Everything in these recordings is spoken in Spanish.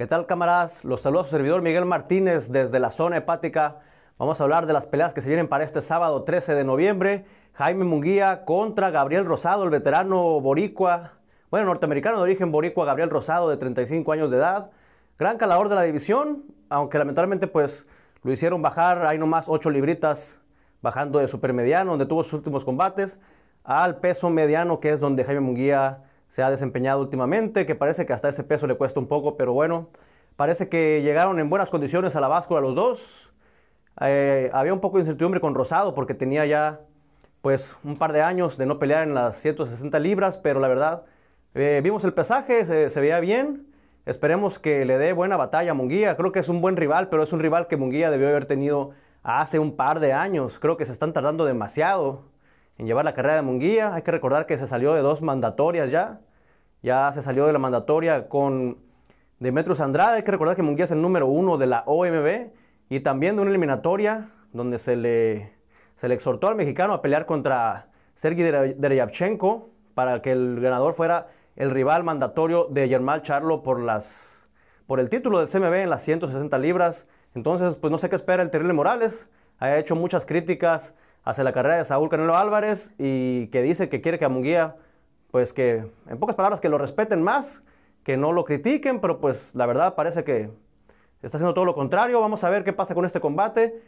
¿Qué tal cámaras? Los a su servidor Miguel Martínez desde la zona hepática. Vamos a hablar de las peleas que se vienen para este sábado 13 de noviembre. Jaime Munguía contra Gabriel Rosado, el veterano boricua, bueno, norteamericano de origen boricua, Gabriel Rosado de 35 años de edad. Gran calador de la división, aunque lamentablemente pues lo hicieron bajar, hay nomás 8 libritas bajando de supermediano, donde tuvo sus últimos combates, al peso mediano, que es donde Jaime Munguía se ha desempeñado últimamente, que parece que hasta ese peso le cuesta un poco, pero bueno, parece que llegaron en buenas condiciones a la báscula los dos. Eh, había un poco de incertidumbre con Rosado porque tenía ya pues un par de años de no pelear en las 160 libras, pero la verdad, eh, vimos el pesaje, se, se, veía bien. Esperemos que le dé buena batalla a Munguía. Creo que es un buen rival, pero es un rival que Munguía debió haber tenido hace un par de años. Creo que se están tardando demasiado en llevar la carrera de Munguía. Hay que recordar que se salió de dos mandatorias ya. Ya se salió de la mandatoria con Demetrius Andrade. Hay que recordar que Munguía es el número uno de la OMB y también de una eliminatoria donde se le, se le exhortó al mexicano a pelear contra Sergi Dereyavchenko para que el ganador fuera el rival mandatorio de Germán Charlo por, las, por el título del CMB en las 160 libras. Entonces, pues no sé qué espera el Terrible Morales. Ha hecho muchas críticas hace la carrera de Saúl Canelo Álvarez y que dice que quiere que Munguía pues que, en pocas palabras, que lo respeten más, que no lo critiquen, pero pues la verdad parece que está haciendo todo lo contrario. Vamos a ver qué pasa con este combate.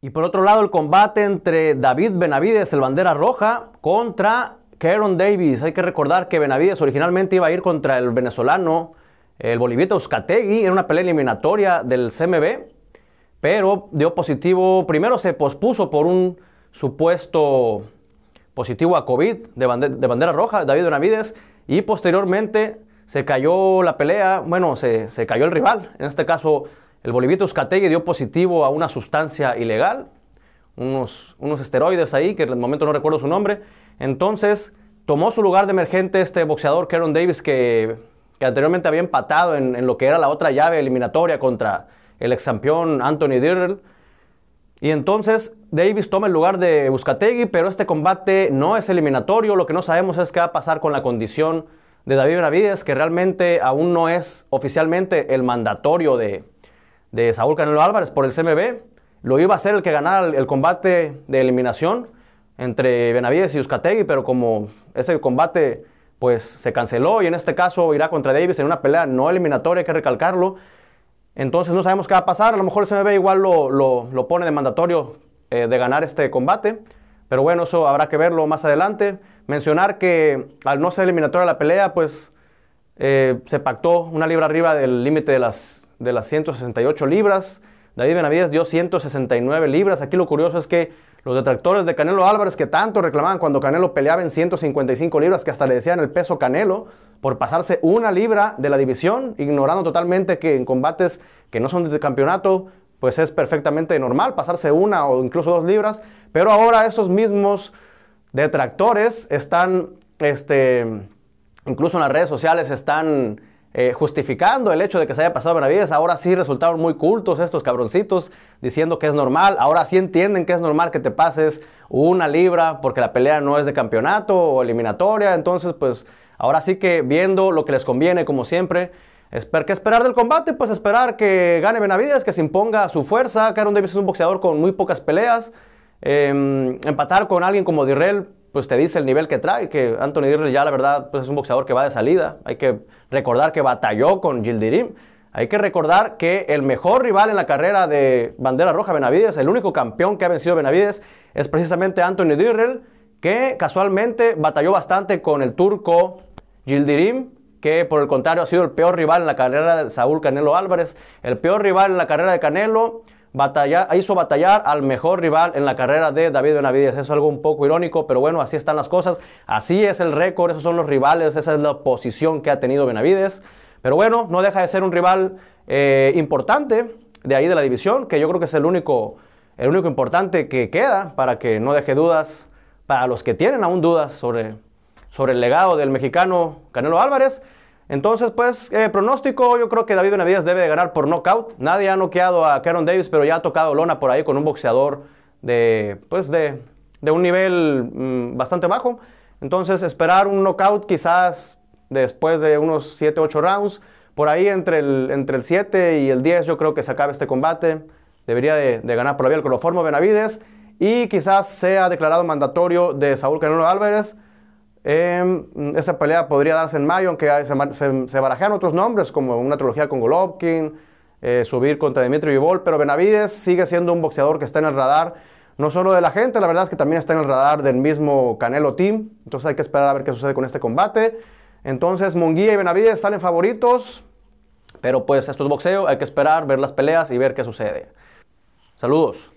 Y por otro lado, el combate entre David Benavides, el bandera roja, contra Keron Davis. Hay que recordar que Benavides originalmente iba a ir contra el venezolano, el boliviano Euskategui, en una pelea eliminatoria del CMB, pero dio positivo. Primero se pospuso por un supuesto positivo a COVID de, bandera, roja, David Benavides, y posteriormente se cayó la pelea, bueno, se, cayó el rival, en este caso el bolivito Uzcategui dio positivo a una sustancia ilegal, unos, esteroides ahí, que en el momento no recuerdo su nombre, entonces tomó su lugar de emergente este boxeador Keron Davis que, anteriormente había empatado en, en, lo que era la otra llave eliminatoria contra el ex campeón Anthony Dirrell. Y entonces Davis toma el lugar de Buscategui, pero este combate no es eliminatorio. Lo que no sabemos es qué va a pasar con la condición de David Benavides, que realmente aún no es oficialmente el mandatorio de, Saúl Canelo Álvarez por el CMB. Lo iba a ser el que ganara el, combate de eliminación entre Benavides y Uzcategui, pero como ese combate pues se canceló y en este caso irá contra Davis en una pelea no eliminatoria, hay que recalcarlo, entonces no sabemos qué va a pasar. A lo mejor el CMB igual lo, pone de mandatorio eh, de ganar este combate. Pero bueno, eso habrá que verlo más adelante. Mencionar que al no ser eliminatoria la pelea, pues eh, se pactó una libra arriba del límite de las, de las 168 libras. David Benavides dio 169 libras. Aquí lo curioso es que los detractores de Canelo Álvarez, que tanto reclamaban cuando Canelo peleaba en 155 libras, que hasta le decían el peso Canelo, por pasarse una libra de la división, ignorando totalmente que en combates que no son de campeonato, pues es perfectamente normal pasarse una o incluso dos libras. Pero ahora estos mismos detractores están, este, incluso en las redes sociales están eh, justificando el hecho de que se haya pasado Benavides, ahora sí resultaron muy cultos estos cabroncitos, diciendo que es normal, ahora sí entienden que es normal que te pases una libra porque la pelea no es de campeonato o eliminatoria, entonces pues ahora sí que viendo lo que les conviene como siempre, ¿Qué esperar del combate? Pues esperar que gane Benavides, que se imponga su fuerza. Karen Davis es un boxeador con muy pocas peleas. Em, empatar con alguien como Dirrell pues te dice el nivel que trae, que Anthony Dirrell ya la verdad pues es un boxeador que va de salida. Hay que recordar que batalló con Gildirim. Hay que recordar que el mejor rival en la carrera de Bandera Roja Benavides, el único campeón que ha vencido Benavides, es precisamente Anthony Dirrell, que casualmente batalló bastante con el turco Gildirim, que por el contrario ha sido el peor rival en la carrera de Saúl Canelo Álvarez, el peor rival en la carrera de Canelo. Batalla, hizo batallar al mejor rival en la carrera de David Benavides. Eso es algo un poco irónico, pero bueno, así están las cosas. Así es el récord, esos son los rivales, esa es la posición que ha tenido Benavides. Pero bueno, no deja de ser un rival eh, importante de ahí de la división, que yo creo que es el único, el único importante que queda para que no deje dudas, para los que tienen aún dudas sobre, sobre el legado del mexicano Canelo Álvarez. Entonces, pues, eh, pronóstico, yo creo que David Benavides debe de ganar por knockout. Nadie ha noqueado a Karen Davis, pero ya ha tocado lona por ahí con un boxeador de, pues, de, un nivel mm, bastante bajo. Entonces, esperar un knockout quizás después de unos 7, 8 rounds. Por ahí entre el, entre el 7 y el 10 yo creo que se acabe este combate. Debería de, ganar por la vía del cloroformo Benavides. Y quizás sea declarado mandatorio de Saúl Canelo Álvarez. Em, esa pelea podría darse en mayo, aunque se, se, otros nombres, como una trilogía con Golovkin, eh, subir contra Dimitri Vivol, pero Benavides sigue siendo un boxeador que está en el radar, no solo de la gente, la verdad es que también está en el radar del mismo Canelo Team, entonces hay que esperar a ver qué sucede con este combate. Entonces Monguía y Benavides salen favoritos, pero pues esto es boxeo, hay que esperar, ver las peleas y ver qué sucede. Saludos.